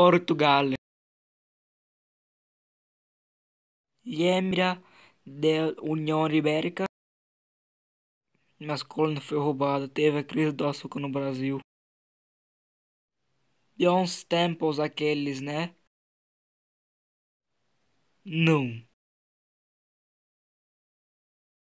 Portugal Iembra da União Ibérica Mas colônia foi roubada, teve a crise do açúcar no Brasil E uns tempos aqueles, né? Não